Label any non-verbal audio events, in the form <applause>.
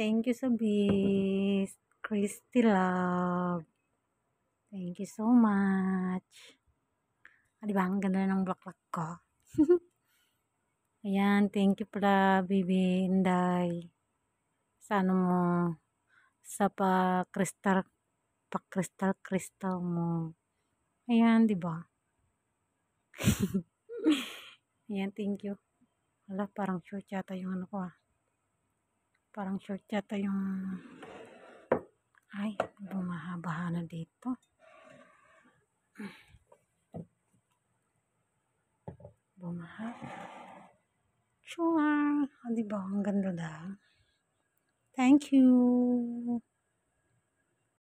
Thank you, so Sobis. Christy Love. Thank you so much. Ah, diba? Ang ganda ng blaklak ko. <laughs> Ayan. Thank you pala, baby Inday. Sa ano mo? Sa pa-crystal, pa-crystal-crystal mo. Ayan, di ba? <laughs> Ayan, thank you. Wala, parang short yata yung ano ko ah parang short yata yung ay bumahaba na dito bumaha chua oh, diba ang ganda na thank you